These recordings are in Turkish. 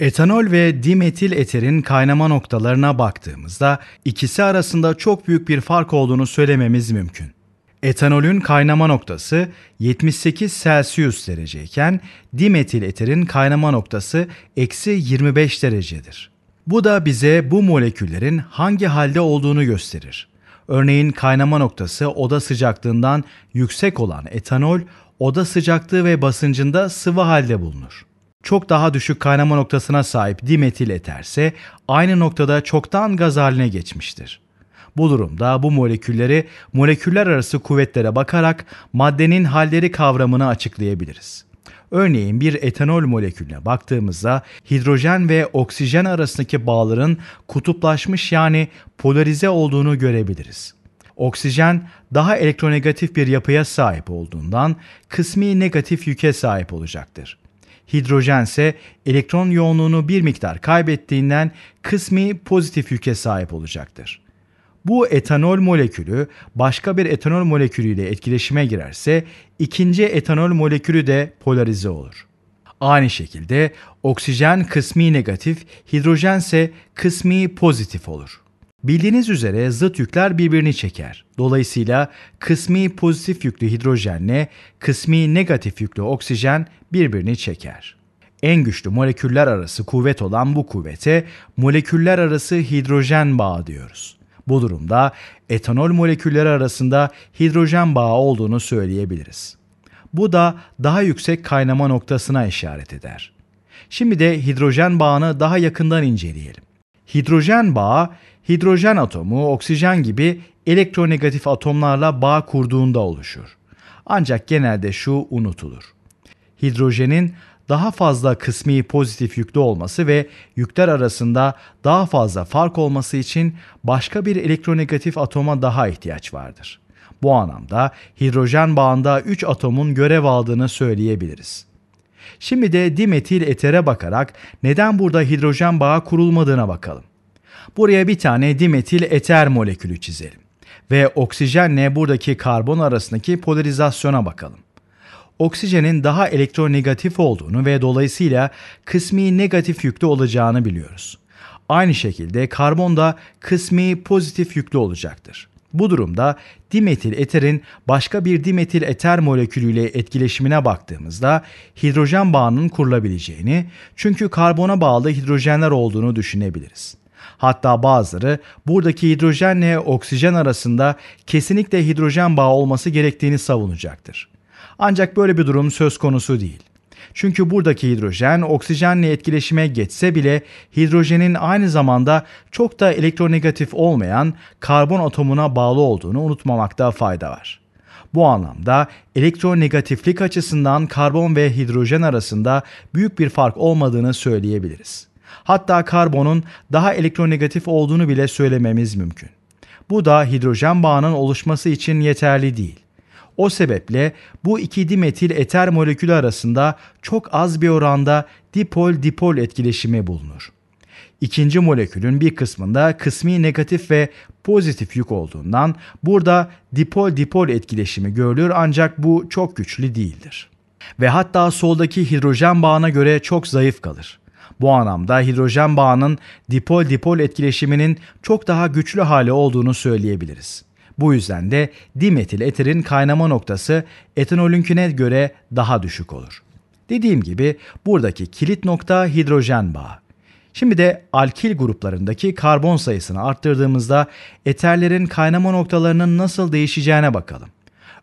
Etanol ve dimetil eterin kaynama noktalarına baktığımızda ikisi arasında çok büyük bir fark olduğunu söylememiz mümkün. Etanolün kaynama noktası 78 Celsius dereceyken dimetil eterin kaynama noktası eksi 25 derecedir. Bu da bize bu moleküllerin hangi halde olduğunu gösterir. Örneğin kaynama noktası oda sıcaklığından yüksek olan etanol, oda sıcaklığı ve basıncında sıvı halde bulunur çok daha düşük kaynama noktasına sahip dimetil eterse aynı noktada çoktan gaz haline geçmiştir. Bu durumda bu molekülleri moleküller arası kuvvetlere bakarak maddenin halleri kavramını açıklayabiliriz. Örneğin bir etanol molekülüne baktığımızda hidrojen ve oksijen arasındaki bağların kutuplaşmış yani polarize olduğunu görebiliriz. Oksijen daha elektronegatif bir yapıya sahip olduğundan kısmi negatif yüke sahip olacaktır. Hidrojen ise elektron yoğunluğunu bir miktar kaybettiğinden kısmi pozitif yüke sahip olacaktır. Bu etanol molekülü başka bir etanol molekülüyle etkileşime girerse ikinci etanol molekülü de polarize olur. Aynı şekilde oksijen kısmi negatif, hidrojen ise kısmi pozitif olur. Bildiğiniz üzere zıt yükler birbirini çeker. Dolayısıyla kısmi pozitif yüklü hidrojenle kısmi negatif yüklü oksijen birbirini çeker. En güçlü moleküller arası kuvvet olan bu kuvvete moleküller arası hidrojen bağı diyoruz. Bu durumda etanol molekülleri arasında hidrojen bağı olduğunu söyleyebiliriz. Bu da daha yüksek kaynama noktasına işaret eder. Şimdi de hidrojen bağını daha yakından inceleyelim hidrojen bağı hidrojen atomu oksijen gibi elektronegatif atomlarla bağ kurduğunda oluşur. Ancak genelde şu unutulur. Hidrojenin daha fazla kısmi pozitif yüklü olması ve yükler arasında daha fazla fark olması için başka bir elektronegatif atoma daha ihtiyaç vardır. Bu anlamda hidrojen bağında 3 atomun görev aldığını söyleyebiliriz. Şimdi de dimetil etere bakarak neden burada hidrojen bağı kurulmadığına bakalım. Buraya bir tane dimetil eter molekülü çizelim ve oksijenle buradaki karbon arasındaki polarizasyona bakalım. Oksijenin daha elektronegatif olduğunu ve dolayısıyla kısmi negatif yüklü olacağını biliyoruz. Aynı şekilde karbon da kısmi pozitif yüklü olacaktır. Bu durumda dimetil eterin başka bir dimetil eter molekülüyle etkileşimine baktığımızda hidrojen bağının kurulabileceğini, çünkü karbona bağlı hidrojenler olduğunu düşünebiliriz. Hatta bazıları buradaki hidrojenle oksijen arasında kesinlikle hidrojen bağı olması gerektiğini savunacaktır. Ancak böyle bir durum söz konusu değil. Çünkü buradaki hidrojen oksijenle etkileşime geçse bile hidrojenin aynı zamanda çok da elektronegatif olmayan karbon atomuna bağlı olduğunu unutmamakta fayda var. Bu anlamda elektronegatiflik açısından karbon ve hidrojen arasında büyük bir fark olmadığını söyleyebiliriz. Hatta karbonun daha elektronegatif olduğunu bile söylememiz mümkün. Bu da hidrojen bağının oluşması için yeterli değil. O sebeple bu iki dimetil eter molekülü arasında çok az bir oranda dipol-dipol etkileşimi bulunur. İkinci molekülün bir kısmında kısmi negatif ve pozitif yük olduğundan burada dipol-dipol etkileşimi görülür ancak bu çok güçlü değildir. Ve hatta soldaki hidrojen bağına göre çok zayıf kalır. Bu anlamda hidrojen bağının dipol-dipol etkileşiminin çok daha güçlü hali olduğunu söyleyebiliriz. Bu yüzden de dimetil eterin kaynama noktası etanolünküne göre daha düşük olur. Dediğim gibi buradaki kilit nokta hidrojen bağı. Şimdi de alkil gruplarındaki karbon sayısını arttırdığımızda eterlerin kaynama noktalarının nasıl değişeceğine bakalım.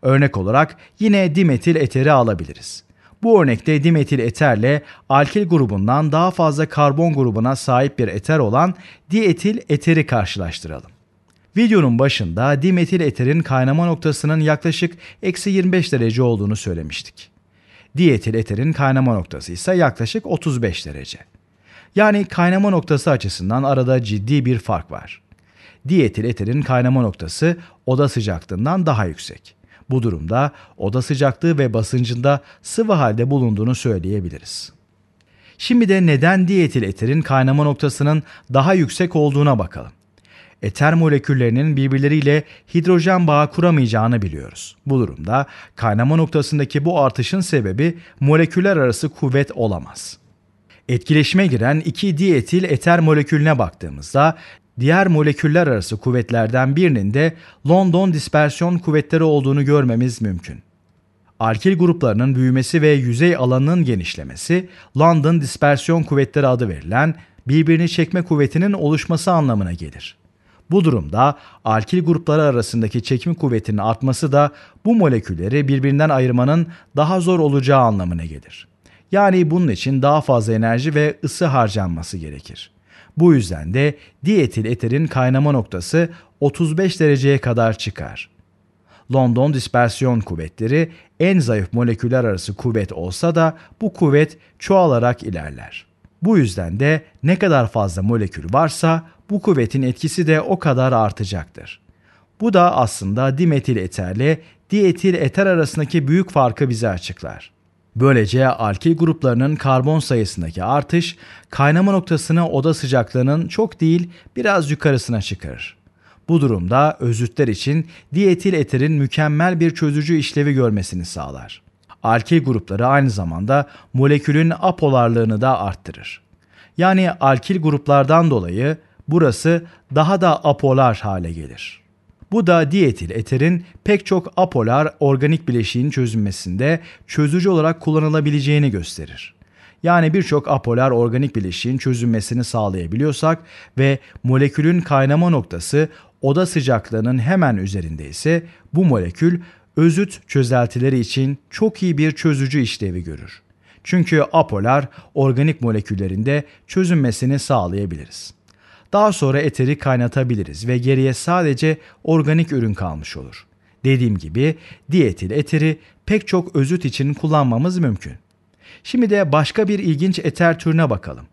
Örnek olarak yine dimetil eteri alabiliriz. Bu örnekte dimetil eterle alkil grubundan daha fazla karbon grubuna sahip bir eter olan dietil eteri karşılaştıralım. Videonun başında dimetil eterin kaynama noktasının yaklaşık eksi 25 derece olduğunu söylemiştik. Dietil eterin kaynama noktası ise yaklaşık 35 derece. Yani kaynama noktası açısından arada ciddi bir fark var. Dietil eterin kaynama noktası oda sıcaklığından daha yüksek. Bu durumda oda sıcaklığı ve basıncında sıvı halde bulunduğunu söyleyebiliriz. Şimdi de neden dietil eterin kaynama noktasının daha yüksek olduğuna bakalım eter moleküllerinin birbirleriyle hidrojen bağı kuramayacağını biliyoruz. Bu durumda kaynama noktasındaki bu artışın sebebi moleküller arası kuvvet olamaz. Etkileşime giren iki dietil eter molekülüne baktığımızda diğer moleküller arası kuvvetlerden birinin de London dispersyon kuvvetleri olduğunu görmemiz mümkün. Alkil gruplarının büyümesi ve yüzey alanının genişlemesi London dispersyon kuvvetleri adı verilen birbirini çekme kuvvetinin oluşması anlamına gelir. Bu durumda alkil grupları arasındaki çekim kuvvetinin artması da bu molekülleri birbirinden ayırmanın daha zor olacağı anlamına gelir. Yani bunun için daha fazla enerji ve ısı harcanması gerekir. Bu yüzden de dietil eterin kaynama noktası 35 dereceye kadar çıkar. London dispersiyon kuvvetleri en zayıf moleküller arası kuvvet olsa da bu kuvvet çoğalarak ilerler. Bu yüzden de ne kadar fazla molekül varsa bu kuvvetin etkisi de o kadar artacaktır. Bu da aslında dimetil eterle dietil eter arasındaki büyük farkı bize açıklar. Böylece alkil gruplarının karbon sayısındaki artış kaynama noktasını oda sıcaklığının çok değil biraz yukarısına çıkarır. Bu durumda özütler için dietil eterin mükemmel bir çözücü işlevi görmesini sağlar. Alkil grupları aynı zamanda molekülün apolarlığını da arttırır. Yani alkil gruplardan dolayı burası daha da apolar hale gelir. Bu da dietil eterin pek çok apolar organik bileşiğin çözünmesinde çözücü olarak kullanılabileceğini gösterir. Yani birçok apolar organik bileşiğin çözünmesini sağlayabiliyorsak ve molekülün kaynama noktası oda sıcaklığının hemen üzerinde ise bu molekül özüt çözeltileri için çok iyi bir çözücü işlevi görür. Çünkü apolar organik moleküllerinde çözünmesini sağlayabiliriz. Daha sonra eteri kaynatabiliriz ve geriye sadece organik ürün kalmış olur. Dediğim gibi diyetil eteri pek çok özüt için kullanmamız mümkün. Şimdi de başka bir ilginç eter türüne bakalım.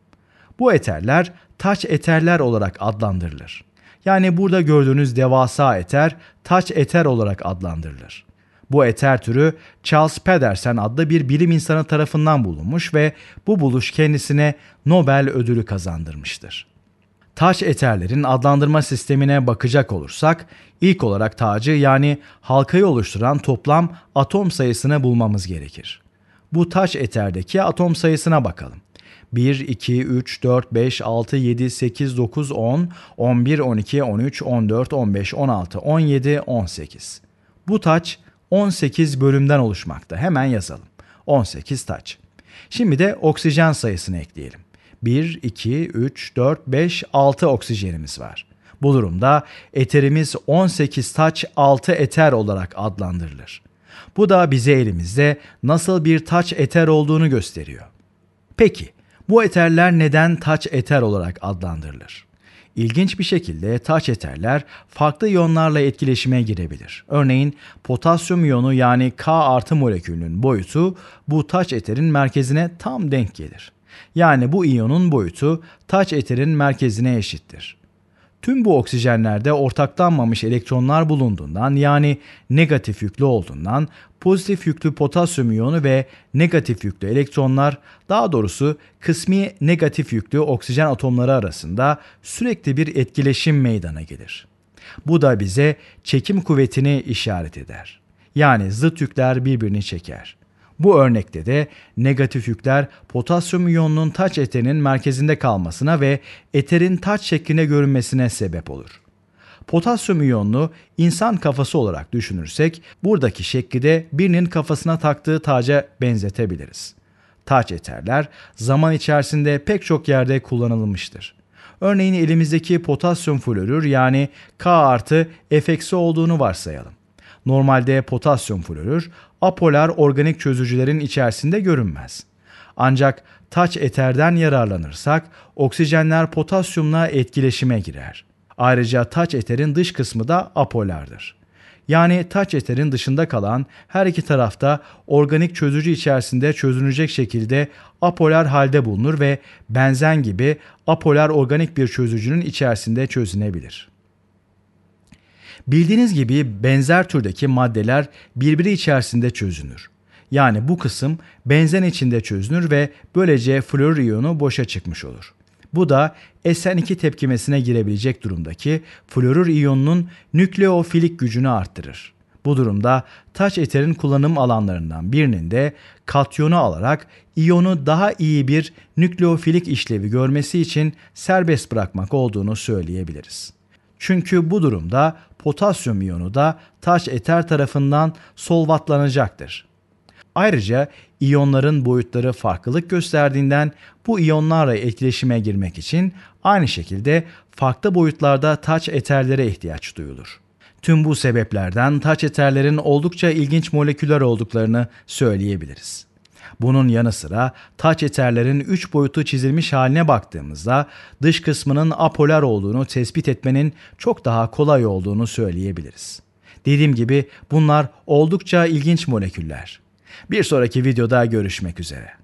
Bu eterler taç eterler olarak adlandırılır. Yani burada gördüğünüz devasa eter taç eter olarak adlandırılır. Bu eter türü Charles Pedersen adlı bir bilim insanı tarafından bulunmuş ve bu buluş kendisine Nobel ödülü kazandırmıştır. Taş eterlerin adlandırma sistemine bakacak olursak, ilk olarak tacı yani halkayı oluşturan toplam atom sayısını bulmamız gerekir. Bu taş eterdeki atom sayısına bakalım. 1, 2, 3, 4, 5, 6, 7, 8, 9, 10, 11, 12, 13, 14, 15, 16, 17, 18. Bu taç 18 bölümden oluşmakta. Hemen yazalım. 18 taç. Şimdi de oksijen sayısını ekleyelim. 1, 2, 3, 4, 5, 6 oksijenimiz var. Bu durumda eterimiz 18 taç 6 eter olarak adlandırılır. Bu da bize elimizde nasıl bir taç eter olduğunu gösteriyor. Peki bu eterler neden taç eter olarak adlandırılır? İlginç bir şekilde taç eterler farklı iyonlarla etkileşime girebilir. Örneğin potasyum iyonu yani K artı molekülünün boyutu bu taç eterin merkezine tam denk gelir. Yani bu iyonun boyutu taç eterin merkezine eşittir. Tüm bu oksijenlerde ortaklanmamış elektronlar bulunduğundan yani negatif yüklü olduğundan pozitif yüklü potasyum iyonu ve negatif yüklü elektronlar daha doğrusu kısmi negatif yüklü oksijen atomları arasında sürekli bir etkileşim meydana gelir. Bu da bize çekim kuvvetini işaret eder. Yani zıt yükler birbirini çeker. Bu örnekte de negatif yükler potasyum iyonunun taç eterinin merkezinde kalmasına ve eterin taç şekline görünmesine sebep olur. Potasyum iyonlu insan kafası olarak düşünürsek buradaki şekli de birinin kafasına taktığı taca benzetebiliriz. Taç eterler zaman içerisinde pek çok yerde kullanılmıştır. Örneğin elimizdeki potasyum florür yani K artı F olduğunu varsayalım. Normalde potasyum florür apolar organik çözücülerin içerisinde görünmez. Ancak taç eterden yararlanırsak oksijenler potasyumla etkileşime girer. Ayrıca taç eterin dış kısmı da apolardır. Yani taç eterin dışında kalan her iki tarafta organik çözücü içerisinde çözünecek şekilde apolar halde bulunur ve benzen gibi apolar organik bir çözücünün içerisinde çözünebilir. Bildiğiniz gibi benzer türdeki maddeler birbiri içerisinde çözünür. Yani bu kısım benzen içinde çözünür ve böylece florür iyonu boşa çıkmış olur. Bu da SN2 tepkimesine girebilecek durumdaki florür iyonunun nükleofilik gücünü arttırır. Bu durumda taç eterin kullanım alanlarından birinin de katyonu alarak iyonu daha iyi bir nükleofilik işlevi görmesi için serbest bırakmak olduğunu söyleyebiliriz. Çünkü bu durumda potasyum iyonu da taş eter tarafından solvatlanacaktır. Ayrıca iyonların boyutları farklılık gösterdiğinden bu iyonlarla etkileşime girmek için aynı şekilde farklı boyutlarda taç eterlere ihtiyaç duyulur. Tüm bu sebeplerden taç eterlerin oldukça ilginç moleküller olduklarını söyleyebiliriz. Bunun yanı sıra taç eterlerin 3 boyutu çizilmiş haline baktığımızda dış kısmının apolar olduğunu tespit etmenin çok daha kolay olduğunu söyleyebiliriz. Dediğim gibi bunlar oldukça ilginç moleküller. Bir sonraki videoda görüşmek üzere.